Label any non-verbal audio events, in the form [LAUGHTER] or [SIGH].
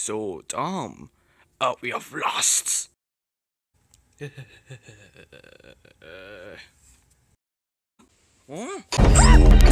so dumb. Uh, we have lost. [LAUGHS] huh?